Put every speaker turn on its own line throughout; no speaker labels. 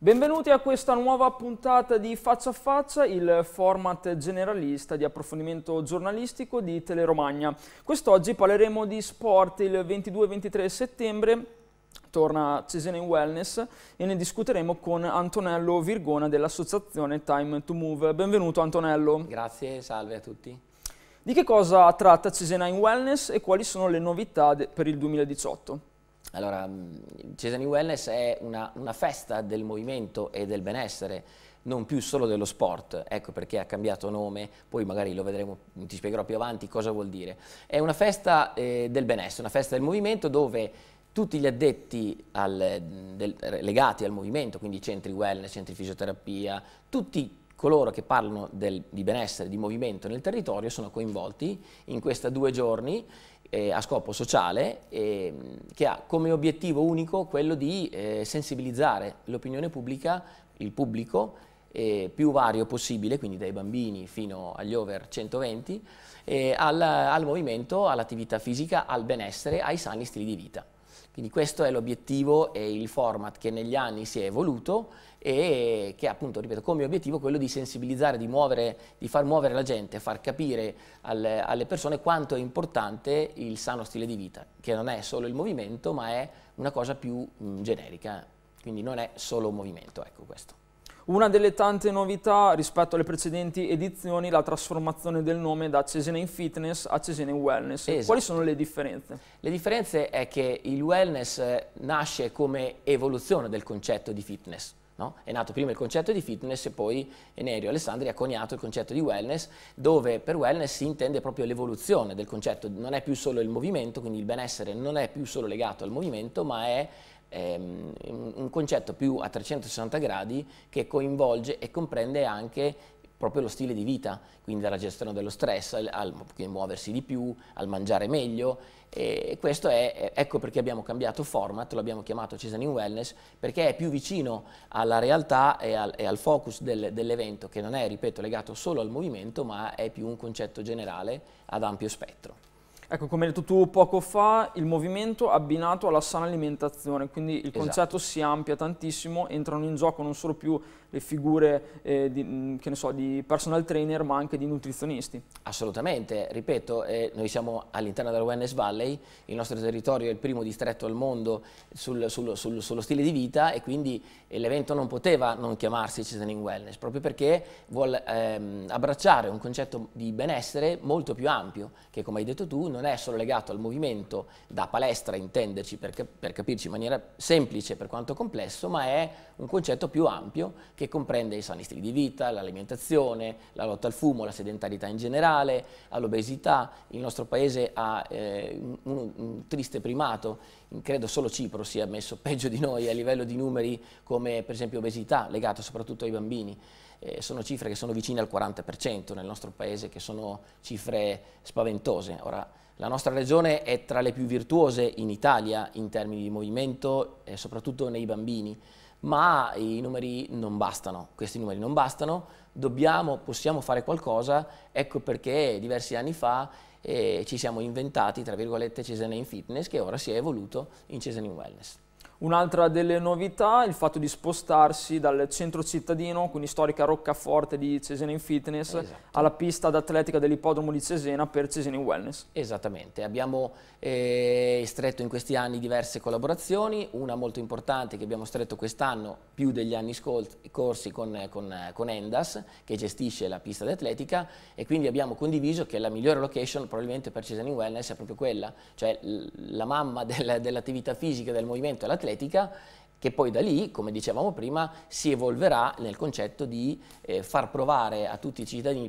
Benvenuti a questa nuova puntata di Faccia a Faccia, il format generalista di approfondimento giornalistico di Teleromagna. Quest'oggi parleremo di sport il 22-23 settembre torna Cesena in Wellness e ne discuteremo con Antonello Virgona dell'associazione Time to Move. Benvenuto Antonello. Grazie, salve a tutti. Di che cosa tratta
Cesena in Wellness e quali sono le novità per il 2018? Allora, mm, Cesani Wellness è una, una, festa del movimento e del benessere, non più solo dello sport, ecco perché ha cambiato nome, poi magari lo vedremo, ti spiegherò più avanti cosa vuol dire. È una festa eh, del benessere, una festa del movimento dove tutti gli addetti al, mm, del, legati al movimento, quindi centri wellness, centri fisioterapia, tutti coloro che parlano del, di benessere, di movimento nel territorio sono coinvolti in questi due giorni eh, a scopo sociale eh, che ha come obiettivo unico quello di eh, sensibilizzare l'opinione pubblica, il pubblico, eh, più vario possibile, quindi dai bambini fino agli over 120, eh, al, al movimento, all'attività fisica, al benessere, ai sani stili di vita. Quindi questo è l'obiettivo e il format che negli anni si è evoluto e che appunto, ripeto, come obiettivo quello di sensibilizzare, di, muovere, di far muovere la gente, far capire alle, alle, persone quanto è importante il sano stile di vita, che non è solo il movimento, ma è una cosa più mh, mm, generica, quindi non è solo un movimento, ecco questo. Una delle tante novità
rispetto alle precedenti edizioni la trasformazione del nome da Cesena in Fitness a Cesena in
Wellness. Esatto. Quali sono le differenze? Le differenze è che il wellness nasce come evoluzione del concetto di fitness. No? È nato prima il concetto di fitness e poi Enerio Alessandri ha coniato il concetto di wellness, dove per wellness si intende proprio l'evoluzione del concetto, non è più solo il movimento, quindi il benessere non è più solo legato al movimento, ma è ehm, un concetto più a 360 gradi che coinvolge e comprende anche proprio lo stile di vita, quindi dalla gestione dello stress, al, al muoversi di più, al mangiare meglio e questo è, ecco perché abbiamo cambiato format, l'abbiamo chiamato Cesanin Wellness, perché è più vicino alla realtà e al, e al focus del, dell'evento, che non è, ripeto, legato solo al movimento, ma è più un concetto generale ad ampio spettro. Ecco,
come hai detto tu poco fa, il movimento abbinato alla sana alimentazione, quindi il concetto esatto. si amplia tantissimo, entrano in gioco non solo più le figure eh, di, mm,
so, di, personal trainer ma anche di nutrizionisti. Assolutamente, ripeto, eh, noi siamo all'interno della Wellness Valley, il nostro territorio è il primo distretto al mondo sul, sul, sul, sullo stile di vita e quindi eh, l'evento non poteva non chiamarsi Seasoning Wellness proprio perché vuole ehm, abbracciare un concetto di benessere molto più ampio che come hai detto tu non è solo legato al movimento da palestra intenderci per, cap per capirci in maniera semplice per quanto complesso ma è un concetto più ampio che comprende i sani stili di vita, l'alimentazione, la lotta al fumo, la sedentarietà in generale, all'obesità. Il nostro paese ha eh, un, un, triste primato, credo solo Cipro sia messo peggio di noi a livello di numeri come per esempio obesità, legata soprattutto ai bambini. Eh, sono cifre che sono vicine al 40% nel nostro paese, che sono cifre spaventose. Ora, la nostra regione è tra le più virtuose in Italia in termini di movimento, eh, soprattutto nei bambini ma i numeri non bastano, questi numeri non bastano, dobbiamo, possiamo fare qualcosa, ecco perché diversi anni fa eh, ci siamo inventati, tra virgolette, Cesena in Fitness, che ora si è evoluto in Cesena in Wellness.
Un'altra delle novità è il fatto di spostarsi dal centro cittadino, quindi storica roccaforte
di Cesena in Fitness, esatto. alla pista d'atletica dell'ippodromo di Cesena per Cesena in Wellness. Esattamente, abbiamo eh, stretto in questi anni diverse collaborazioni, una molto importante che abbiamo stretto quest'anno più degli anni scorsi con, con, con, Endas, che gestisce la pista d'atletica e quindi abbiamo condiviso che la migliore location probabilmente per Cesena in Wellness è proprio quella, cioè la mamma del, dell'attività fisica, del movimento è l'atletica atletica che poi da lì, come dicevamo prima, si evolverà nel concetto di eh, far provare a tutti,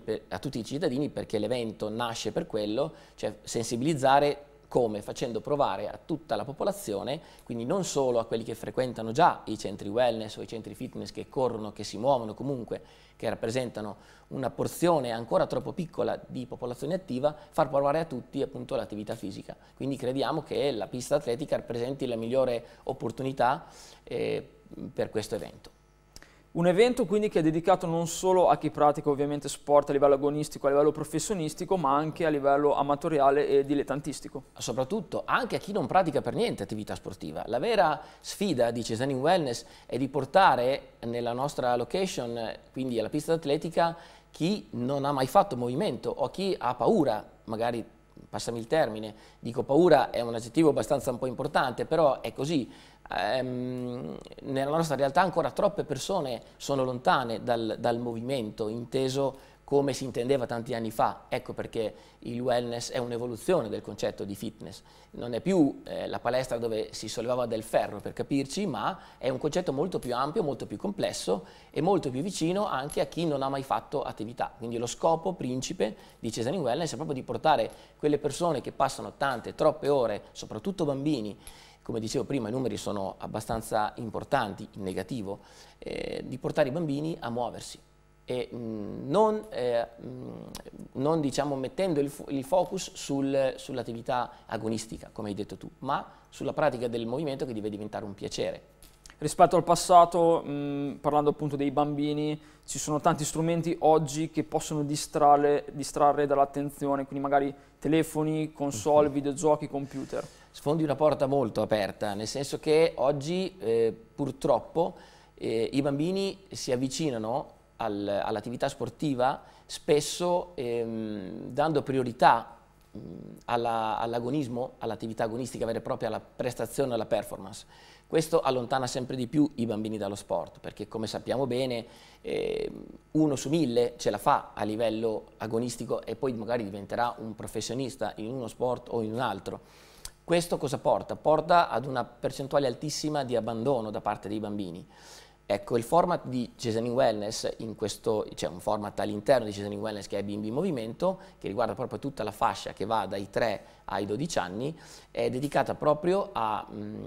per, a tutti, i cittadini perché l'evento nasce per quello, cioè sensibilizzare come facendo provare a tutta la popolazione, quindi non solo a quelli che frequentano già i centri wellness o i centri fitness che corrono, che si muovono comunque, che rappresentano una porzione ancora troppo piccola di popolazione attiva, far provare a tutti appunto l'attività fisica. Quindi crediamo che la pista atletica rappresenti la migliore opportunità eh, per questo evento.
Un evento quindi che è dedicato non solo a chi pratica ovviamente sport a livello agonistico, a livello professionistico, ma anche a livello amatoriale
e dilettantistico. Soprattutto anche a chi non pratica per niente attività sportiva. La vera sfida di Cesani Wellness è di portare nella nostra location, quindi alla pista atletica, chi non ha mai fatto movimento o chi ha paura, magari passami il termine, dico paura è un aggettivo abbastanza un po' importante, però è così, ehm, nella nostra realtà ancora troppe persone sono lontane dal, dal movimento, inteso come si intendeva tanti anni fa. Ecco perché il wellness è un'evoluzione del concetto di fitness. Non è più eh, la palestra dove si sollevava del ferro per capirci, ma è un concetto molto più ampio, molto più complesso e molto più vicino anche a chi non ha mai fatto attività. Quindi lo scopo principe di Cesare Wellness è proprio di portare quelle persone che passano tante, troppe ore, soprattutto bambini, come dicevo prima i numeri sono abbastanza importanti, in negativo, eh, di portare i bambini a muoversi e mh, mm, non, eh, mh, mm, non diciamo, mettendo il, il focus sul, sull'attività agonistica, come hai detto tu, ma sulla pratica del movimento che deve diventare un piacere. Rispetto al passato, mh, mm, parlando appunto dei bambini, ci sono tanti
strumenti oggi che possono distrarre, distrarre dall'attenzione, quindi magari telefoni,
console, mhm. videogiochi, computer sfondi una porta molto aperta, nel senso che oggi eh, purtroppo eh, i bambini si avvicinano al, all'attività sportiva spesso ehm, dando priorità mh, alla, all'agonismo, all'attività agonistica vera e propria, alla prestazione, alla performance. Questo allontana sempre di più i bambini dallo sport, perché come sappiamo bene eh, uno su mille ce la fa a livello agonistico e poi magari diventerà un professionista in uno sport o in un altro questo cosa porta? Porta ad una percentuale altissima di abbandono da parte dei bambini. Ecco, il format di Cesani Wellness, questo, cioè un format all'interno di Cesani Wellness che è Bimbi in Movimento, che riguarda proprio tutta la fascia che va dai 3 ai 12 anni, è dedicata proprio a, mm,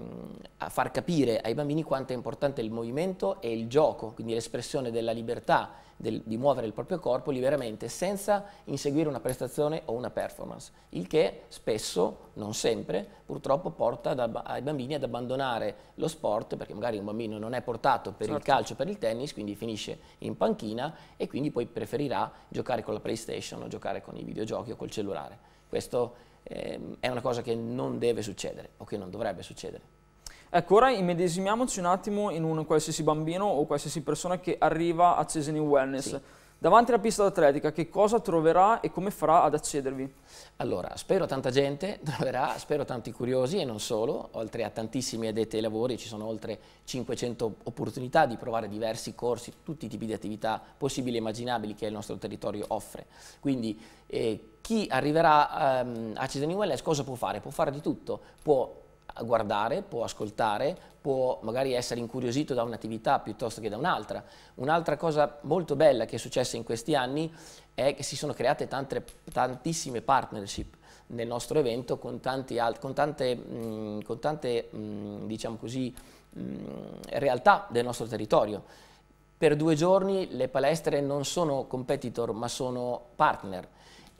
a far capire ai bambini quanto è importante il movimento e il gioco, quindi l'espressione della libertà del, di muovere il proprio corpo liberamente senza inseguire una prestazione o una performance, il che spesso, non sempre, purtroppo porta da, ai bambini ad abbandonare lo sport perché magari un bambino non è portato per per il calcio, per il tennis, quindi finisce in panchina e quindi poi preferirà giocare con la PlayStation o giocare con i videogiochi o col cellulare. Questo ehm, è una cosa che non deve succedere o che non dovrebbe succedere. Ecco, ora immedesimiamoci
un attimo in un qualsiasi bambino o qualsiasi persona che arriva a Cesini Wellness. Sì
Davanti alla pista atletica, che cosa troverà e come farà ad accedervi? Allora, spero tanta gente troverà, spero tanti curiosi e non solo, oltre a tantissimi addetti ai lavori ci sono oltre 500 opportunità di provare diversi corsi, tutti i tipi di attività possibili e immaginabili che il nostro territorio offre. Quindi eh, chi arriverà ehm, a Cesare Wellness cosa può fare? Può fare di tutto, può guardare, può ascoltare, può magari essere incuriosito da un'attività piuttosto che da un'altra. Un'altra cosa molto bella che è successa in questi anni è che si sono create tante, tantissime partnership nel nostro evento con, alt- con tante, mh, mm, con tante mh, mm, diciamo così, mh, mm, realtà del nostro territorio. Per due giorni le palestre non sono competitor ma sono partner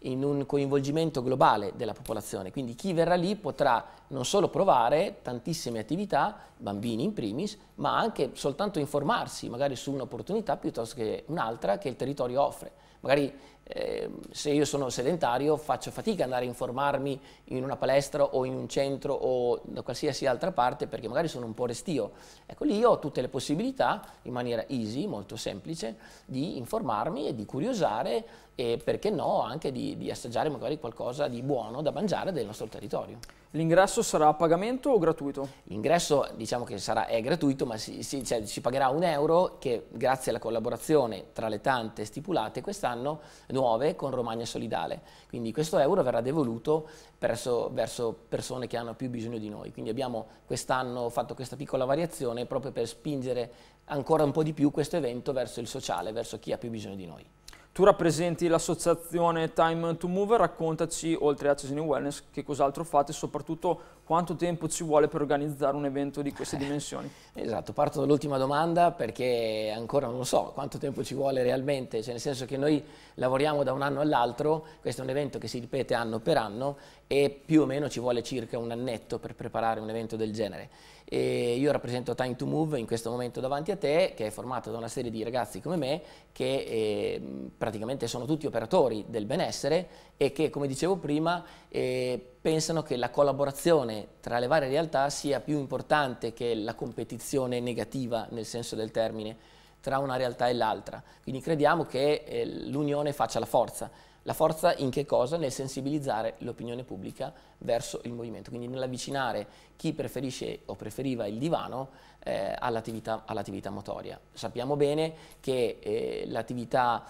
in un coinvolgimento globale della popolazione. Quindi chi verrà lì potrà non solo provare tantissime attività, bambini in primis, ma anche soltanto informarsi magari su un'opportunità piuttosto che un'altra che il territorio offre. Magari Ehm, se io sono sedentario faccio fatica ad andare a informarmi in una palestra o in un centro o da qualsiasi altra parte perché magari sono un po' restio. Ecco lì ho tutte le possibilità in maniera easy, molto semplice, di informarmi e di curiosare e perché no anche di, di assaggiare magari qualcosa di buono da mangiare del nostro territorio. L'ingresso sarà a pagamento o gratuito? L'ingresso diciamo che sarà, è gratuito ma si, si, cioè, si, pagherà un euro che grazie alla collaborazione tra le tante stipulate quest'anno nuove con Romagna Solidale. Quindi questo euro verrà devoluto verso, verso persone che hanno più bisogno di noi. Quindi abbiamo quest'anno fatto questa piccola variazione proprio per spingere ancora un po' di più questo evento verso il sociale, verso chi ha più bisogno di noi.
Tu rappresenti l'associazione Time to Move, raccontaci, oltre a Cesini Wellness, che cos'altro fate e soprattutto quanto tempo ci vuole per organizzare un evento di queste eh, dimensioni?
Esatto, parto dall'ultima domanda perché ancora non so quanto tempo ci vuole realmente, cioè nel senso che noi lavoriamo da un anno all'altro, questo è un evento che si ripete anno per anno e più o meno ci vuole circa un annetto per preparare un evento del genere. E io rappresento Time to Move in questo momento davanti a te, che è formato da una serie di ragazzi come me, che eh, praticamente sono tutti operatori del benessere e che, come dicevo prima, eh, pensano che la collaborazione tra le varie realtà sia più importante che la competizione negativa, nel senso del termine, tra una realtà e l'altra. Quindi crediamo che eh, l'unione faccia la forza la forza in che cosa? Nel sensibilizzare l'opinione pubblica verso il movimento, quindi nell'avvicinare chi preferisce o preferiva il divano eh, all'attività, all motoria. Sappiamo bene che, eh,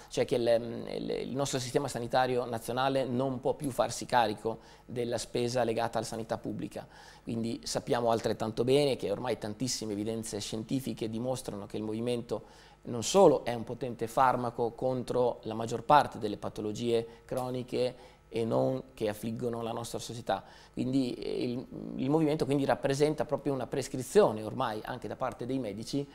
cioè che mm, il, il nostro sistema sanitario nazionale non può più farsi carico della spesa legata alla sanità pubblica, quindi sappiamo altrettanto bene che ormai tantissime evidenze scientifiche dimostrano che il movimento non solo è un potente farmaco contro la maggior parte delle patologie croniche e non che affliggono la nostra società. Quindi eh, il, il movimento quindi rappresenta proprio una prescrizione ormai anche da parte dei medici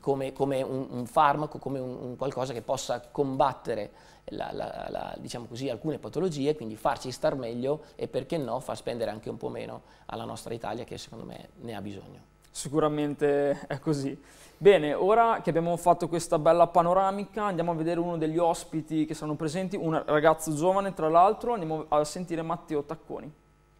come, come un, un, farmaco, come un, un, qualcosa che possa combattere la, la, la, diciamo così, alcune patologie, quindi farci star meglio e perché no far spendere anche un po' meno alla nostra Italia che secondo me ne ha bisogno
sicuramente è così. Bene, ora che abbiamo fatto questa bella panoramica, andiamo a vedere uno degli ospiti che saranno presenti, un ragazzo giovane tra l'altro, andiamo a sentire Matteo Tacconi.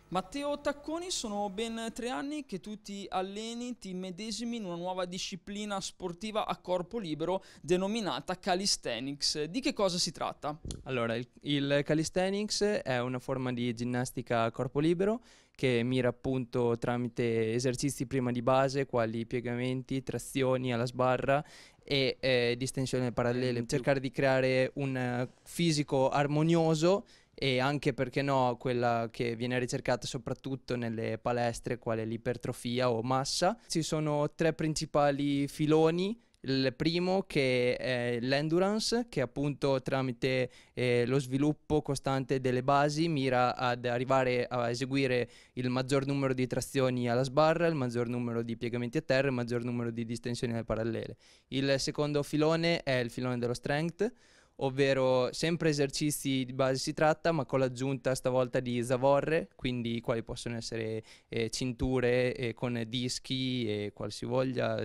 Matteo Tacconi, sono ben tre anni che tu ti alleni, ti medesimi in una nuova disciplina sportiva a corpo libero denominata calisthenics. Di che cosa si tratta?
Allora, il, il calisthenics è una forma di ginnastica a corpo libero che mira appunto tramite esercizi prima di base, quali piegamenti, trazioni alla sbarra e eh, distensione parallele, cercare di creare un eh, fisico armonioso e anche perché no quella che viene ricercata soprattutto nelle palestre quale l'ipertrofia o massa. Ci sono tre principali filoni il primo che è l'endurance, che appunto tramite eh, lo sviluppo costante delle basi mira ad arrivare a eseguire il maggior numero di trazioni alla sbarra, il maggior numero di piegamenti a terra, il maggior numero di distensioni alle parallele. Il secondo filone è il filone dello strength, ovvero sempre esercizi di base si tratta, ma con l'aggiunta stavolta di zavorre, quindi quali possono essere eh, cinture eh, con dischi e qualsivoglia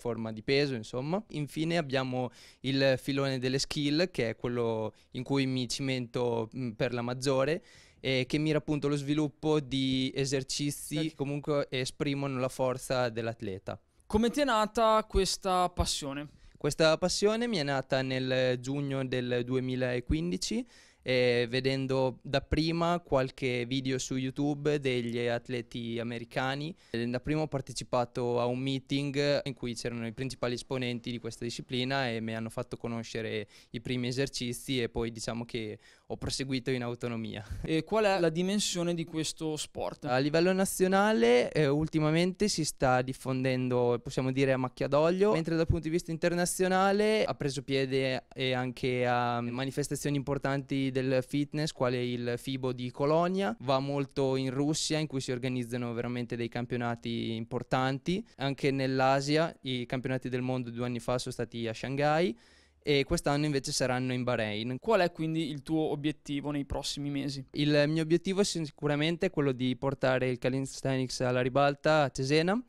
forma di peso, insomma. Infine abbiamo il filone delle skill, che è quello in cui mi cimento mm, per la maggiore e che mira appunto lo sviluppo di esercizi certo. che comunque esprimono la forza dell'atleta.
Come ti è nata questa passione?
Questa passione mi è nata nel giugno del 2015 eh, vedendo dapprima qualche video su YouTube degli atleti americani. Eh, dapprima ho partecipato a un meeting in cui c'erano i principali esponenti di questa disciplina e mi hanno fatto conoscere i primi esercizi e poi diciamo che ho proseguito in autonomia.
E qual è la dimensione
di questo sport? A livello nazionale eh, ultimamente si sta diffondendo, possiamo dire, a macchia d'olio, mentre dal punto di vista internazionale ha preso piede anche a manifestazioni importanti del fitness, quale il FIBO di Colonia, va molto in Russia in cui si organizzano veramente dei campionati importanti, anche nell'Asia i campionati del mondo due anni fa sono stati a Shanghai e quest'anno invece saranno in Bahrain. Qual è quindi il tuo obiettivo nei prossimi mesi? Il mio obiettivo è sicuramente quello di portare il calisthenics alla ribalta a Cesena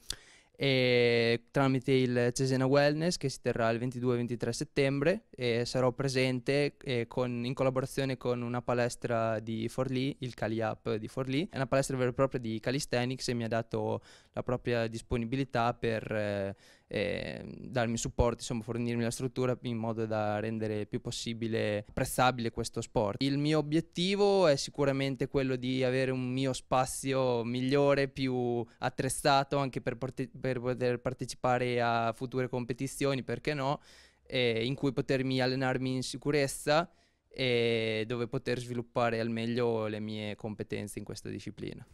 e tramite il Cesena Wellness che si terrà il 22-23 settembre e sarò presente e con, in collaborazione con una palestra di Forlì, il Cali Up di Forlì, è una palestra vera e propria di calisthenics e mi ha dato la propria disponibilità per... Eh, eh, darmi supporto, insomma fornirmi la struttura in modo da rendere più possibile apprezzabile questo sport. Il mio obiettivo è sicuramente quello di avere un mio spazio migliore, più attrezzato anche per, porte- per poter partecipare a future competizioni, perché no, eh, in cui potermi allenarmi in sicurezza e dove poter sviluppare al meglio le mie competenze in questa disciplina.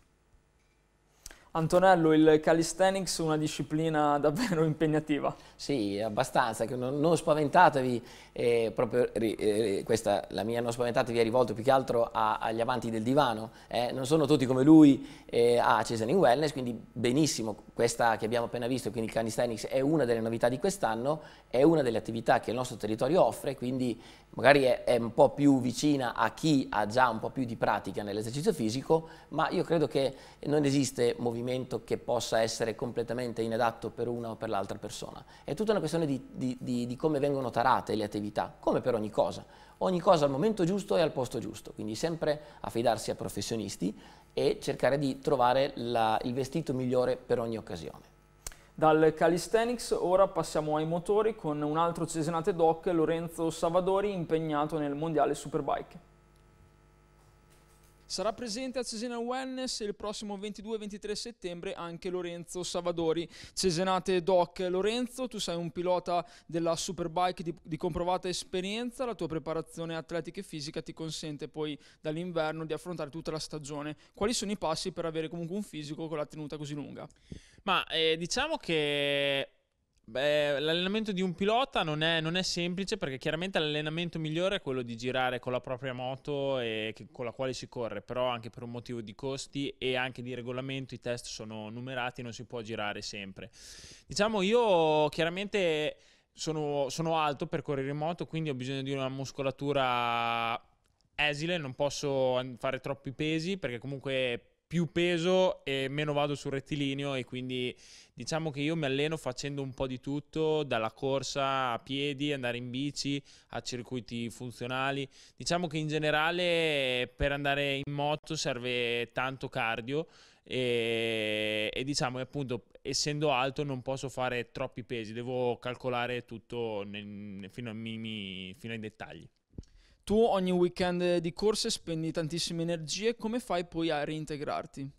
Antonello, il calisthenics è una disciplina
davvero impegnativa. Sì, abbastanza, non, non spaventatevi, eh, proprio, eh, questa, la mia non spaventatevi è rivolta più che altro a, agli avanti del divano, eh, non sono tutti come lui eh, a Cesani Wellness, quindi benissimo, questa che abbiamo appena visto, quindi il calisthenics è una delle novità di quest'anno, è una delle attività che il nostro territorio offre, quindi magari è, è un po' più vicina a chi ha già un po' più di pratica nell'esercizio fisico, ma io credo che non esiste movimento movimento che possa essere completamente inadatto per una o per l'altra persona. È tutta una questione di, di, di, di, come vengono tarate le attività, come per ogni cosa. Ogni cosa al momento giusto e al posto giusto, quindi sempre affidarsi a professionisti e cercare di trovare la, il vestito migliore per ogni occasione. Dal
calisthenics ora passiamo ai motori con un altro cesenate doc, Lorenzo Savadori, impegnato nel mondiale Superbike. Sarà presente a Cesena Wellness il prossimo 22-23 settembre anche Lorenzo Savadori. Cesenate Doc, Lorenzo, tu sei un pilota della Superbike di, di comprovata esperienza, la tua preparazione atletica e fisica ti consente poi dall'inverno di affrontare tutta la stagione. Quali sono i passi per avere comunque un fisico con la tenuta così lunga?
Ma eh, diciamo che Beh, l'allenamento di un pilota non è, non è, semplice perché chiaramente l'allenamento migliore è quello di girare con la propria moto e che, con la quale si corre, però anche per un motivo di costi e anche di regolamento i test sono numerati, non si può girare sempre. Diciamo io chiaramente sono, sono alto per correre in moto, quindi ho bisogno di una muscolatura esile, non posso fare troppi pesi perché comunque più peso e meno vado sul rettilineo e quindi diciamo che io mi alleno facendo un po' di tutto, dalla corsa a piedi, andare in bici, a circuiti funzionali. Diciamo che in generale per andare in moto serve tanto cardio e, e diciamo appunto essendo alto non posso fare troppi pesi, devo calcolare tutto nel, fino, ai minimi, fino ai dettagli.
Tu ogni weekend di corse spendi tantissime energie, come fai poi a reintegrarti?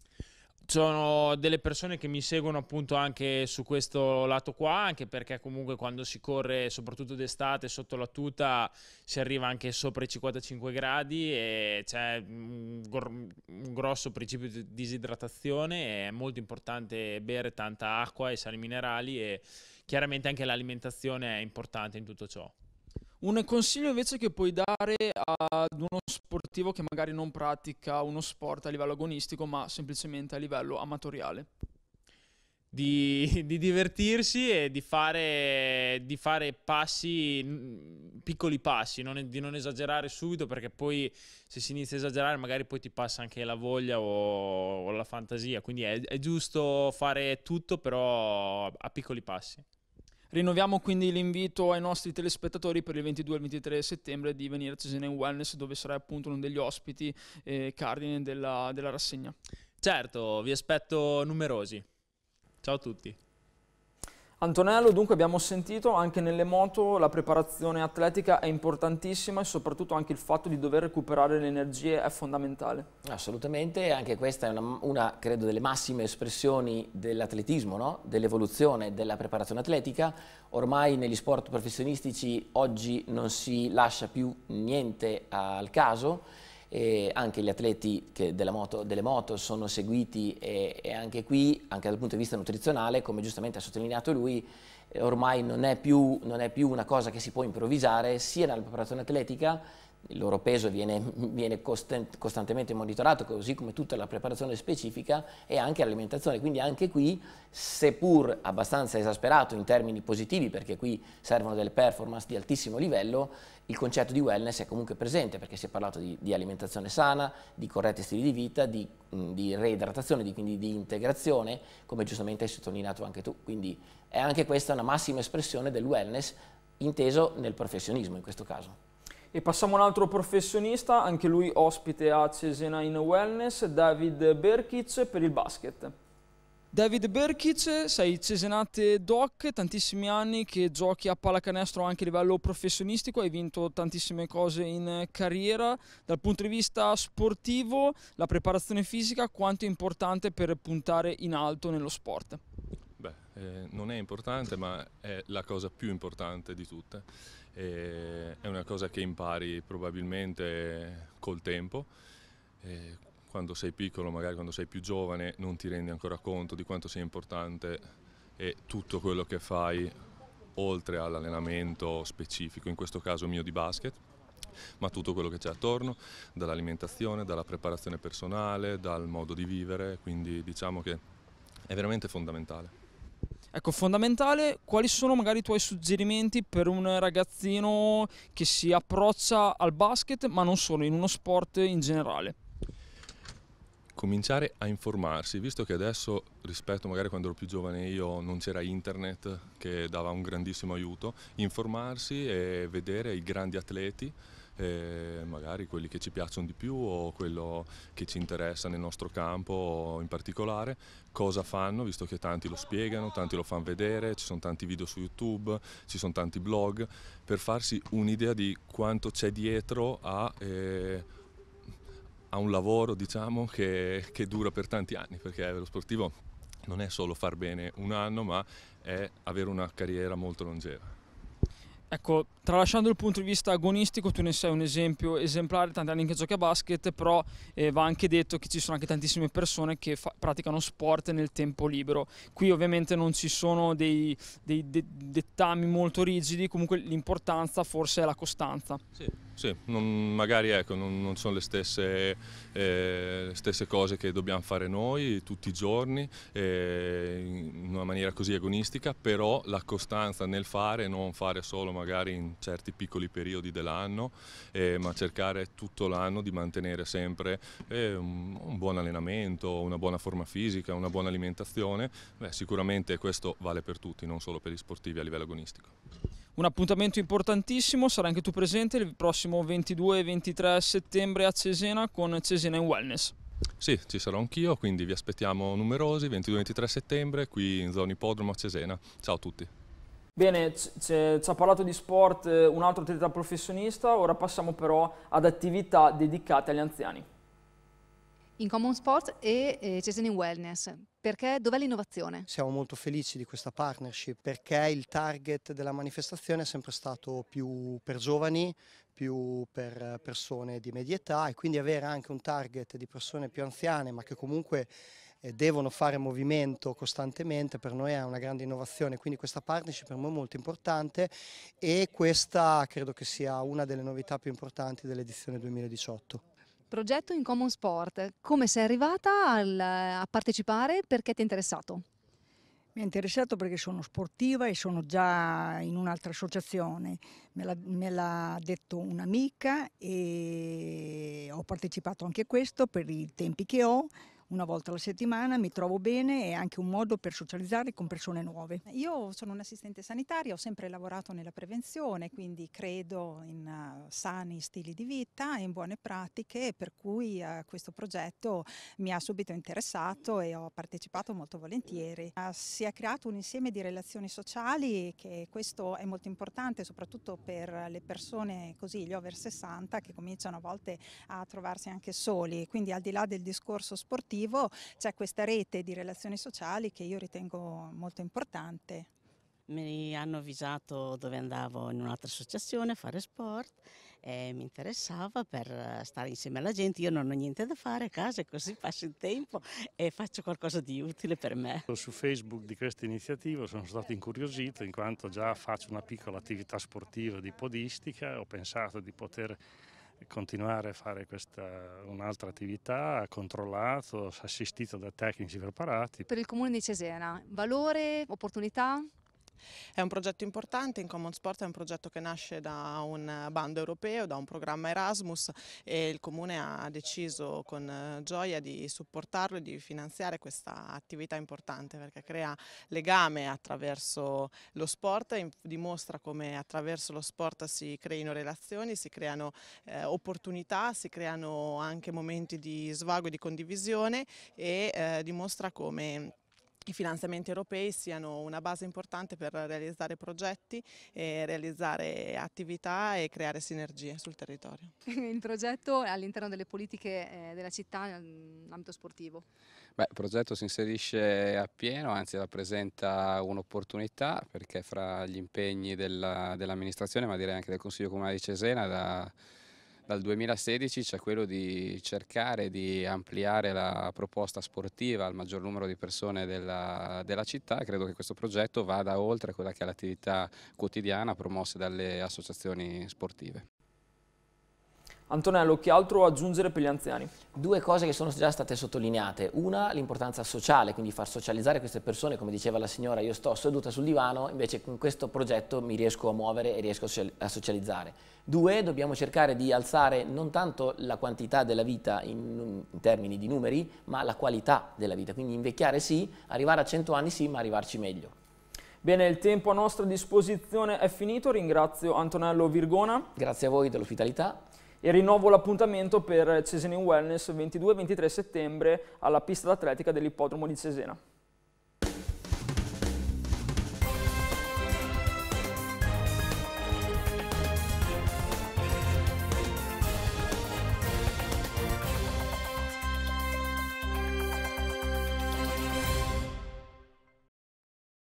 sono delle persone che mi seguono appunto anche su questo
lato qua, anche perché comunque quando si corre, soprattutto d'estate, sotto la tuta, si arriva anche sopra i 55 gradi e c'è un, un grosso principio di disidratazione, è molto importante bere tanta acqua e sali minerali e chiaramente anche l'alimentazione è importante in tutto ciò.
Un consiglio invece che puoi dare ad uno sportivo che magari non pratica uno sport a livello agonistico, ma semplicemente a livello amatoriale?
Di, di divertirsi e di fare, di fare, passi, piccoli passi, non, di non esagerare subito perché poi se si inizia a esagerare magari poi ti passa anche la voglia o, o la fantasia, quindi è, è giusto fare tutto però a piccoli
passi. Rinnoviamo quindi l'invito ai nostri telespettatori per il 22 e il 23 settembre di venire a Cesena Wellness dove sarai appunto uno degli ospiti eh, cardine della, della rassegna. Certo, vi aspetto numerosi. Ciao a tutti. Antonello, dunque abbiamo sentito anche nelle moto la preparazione atletica è importantissima e soprattutto anche il fatto di dover recuperare le energie è fondamentale.
Assolutamente, anche questa è una, una credo, delle massime espressioni dell'atletismo, no? dell'evoluzione della preparazione atletica. Ormai negli sport professionistici oggi non si lascia più niente al caso e anche gli atleti moto, delle moto sono seguiti e, e, anche qui, anche dal punto di vista nutrizionale, come giustamente ha sottolineato lui, ormai non è più, non è più una cosa che si può improvvisare sia nella preparazione atletica il loro peso viene, viene costantemente monitorato, così come tutta la preparazione specifica e anche l'alimentazione. Quindi anche qui, seppur abbastanza esasperato in termini positivi, perché qui servono delle performance di altissimo livello, il concetto di wellness è comunque presente, perché si è parlato di, di alimentazione sana, di corretti stili di vita, di, di reidratazione, di, quindi di integrazione, come giustamente hai sottolineato anche tu. Quindi è anche questa una massima espressione del wellness inteso nel professionismo in questo caso.
E passiamo a un altro professionista, anche lui ospite a Cesena in Wellness, David Berkic per il basket. David Berkic, sei Cesenate Doc, tantissimi anni che giochi a pallacanestro anche a livello professionistico, hai vinto tantissime cose in carriera. Dal punto di vista sportivo, la preparazione fisica quanto è importante per puntare in alto nello sport?
eh, non è importante ma è la cosa più importante di tutte. E è una cosa che impari probabilmente col tempo. E quando sei piccolo, magari quando sei più giovane, non ti rendi ancora conto di quanto sia importante e tutto quello che fai oltre all'allenamento specifico, in questo caso mio di basket, ma tutto quello che c'è attorno, dall'alimentazione, dalla preparazione personale, dal modo di vivere, quindi diciamo che è veramente fondamentale.
Ecco, fondamentale, quali sono magari i tuoi suggerimenti per un ragazzino che si approccia al basket, ma non solo, in uno sport in generale?
Cominciare a informarsi, visto che adesso rispetto magari quando ero più giovane io non c'era internet che dava un grandissimo aiuto, informarsi e vedere i grandi atleti eh, magari quelli che ci piacciono di più o quello che ci interessa nel nostro campo in particolare, cosa fanno, visto che tanti lo spiegano, tanti lo fanno vedere, ci sono tanti video su YouTube, ci sono tanti blog, per farsi un'idea di quanto c'è dietro a... Eh, a un lavoro diciamo, che, che dura per tanti anni perché lo sportivo non è solo far bene un anno, ma è avere una carriera molto longeva.
Ecco, tralasciando il punto di vista agonistico, tu ne sei un esempio esemplare, tanti anni che giochi a basket, però eh, va anche detto che ci sono anche tantissime persone che fa, praticano sport nel tempo libero. Qui ovviamente non ci sono dei, dei de, dettami molto rigidi, comunque l'importanza forse è la costanza. Sì,
sì non, magari ecco, non, non, sono le stesse, eh, stesse, cose che dobbiamo fare noi tutti i giorni, eh, in una maniera così agonistica, però la costanza nel fare, non fare solo magari in certi piccoli periodi dell'anno, eh, ma cercare tutto l'anno di mantenere sempre eh, un, un, buon allenamento, una buona forma fisica, una buona alimentazione, Beh, sicuramente questo vale per tutti, non solo per gli sportivi a livello agonistico.
Un appuntamento importantissimo, sarai anche tu presente il prossimo
22 e 23 settembre a Cesena con Cesena in Wellness. Sì, ci sarò anch'io, quindi vi aspettiamo numerosi, 22-23 settembre, qui in zona ipodromo a Cesena. Ciao a tutti.
Bene, ci ha parlato di sport eh, un altro atleta professionista, ora passiamo però ad attività dedicate agli anziani.
In Common Sport e eh, Cesena Wellness, perché dov'è l'innovazione?
Siamo molto felici di questa partnership
perché il target della manifestazione è sempre stato più per giovani, più per persone di media età e quindi avere anche un target di persone più anziane ma che comunque devono fare movimento costantemente, per noi è una grande innovazione, quindi questa partnership per noi è molto importante e questa credo che sia una delle novità più importanti dell'edizione 2018. Progetto in Common Sport, come sei arrivata al, a partecipare? Perché ti è interessato? Mi è interessato perché sono sportiva e sono già in un'altra associazione, me l'ha, detto un'amica e ho partecipato anche a questo per i tempi che ho
una volta alla settimana, mi trovo bene e è anche un modo per socializzare con persone nuove.
Io sono un'assistente sanitaria, ho sempre lavorato nella prevenzione, quindi credo in eh, sani stili di vita e in buone pratiche, per cui eh, questo progetto mi ha subito interessato e ho partecipato molto volentieri. Eh, si è creato un insieme di relazioni sociali che questo è molto importante, soprattutto per le persone così, gli over 60, che cominciano a volte a trovarsi anche soli, quindi al di là del discorso sportivo attivo c'è questa rete di relazioni sociali che io ritengo molto importante. Mi hanno avvisato dove andavo in un'altra associazione a fare sport e mi interessava per eh, stare insieme alla gente. Io non ho niente da fare a casa, e così passo il tempo e faccio qualcosa di utile per me.
Su Facebook di questa iniziativa sono stato incuriosito in quanto già faccio una piccola attività sportiva di podistica. Ho pensato di poter continuare a fare questa, un'altra attività controllato, assistito da tecnici preparati.
Per il comune di Cesena, valore, opportunità? È un
progetto importante, in Common Sport è un progetto che nasce da un bando europeo, da un programma Erasmus e il Comune ha deciso con eh, gioia di supportarlo e di finanziare questa attività importante perché crea legame attraverso lo sport e dimostra come attraverso lo sport si creino relazioni, si creano eh, opportunità, si creano anche momenti di svago e di condivisione e eh, dimostra come i finanziamenti europei siano una base importante per realizzare progetti, realizzare attività e creare sinergie sul
territorio. Il progetto è all'interno delle politiche eh, della città nell'ambito sportivo? Beh, il progetto si inserisce appieno, anzi rappresenta un'opportunità perché fra gli impegni dell'amministrazione dell ma direi anche del Consiglio Comunale di Cesena da dal 2016 c'è quello di cercare di ampliare la proposta sportiva al maggior numero di persone della, della città e credo che questo progetto vada oltre
quella che è l'attività quotidiana promossa dalle associazioni sportive.
Antonello, che altro aggiungere per gli anziani? Due cose che sono già state sottolineate. Una, l'importanza sociale, quindi far socializzare queste persone. Come diceva la signora, io sto seduta sul divano, invece con questo progetto mi riesco a muovere e riesco a socializzare. Due, dobbiamo cercare di alzare non tanto la quantità della vita in, in termini di numeri, ma la qualità della vita. Quindi invecchiare sì, arrivare a 100 anni sì, ma arrivarci meglio. Bene, il tempo a nostra disposizione è finito. Ringrazio Antonello Virgona. Grazie a voi dell'ospitalità
e rinnovo l'appuntamento per Cesena in Wellness 22-23 settembre alla pista d'atletica dell'ippodromo di Cesena.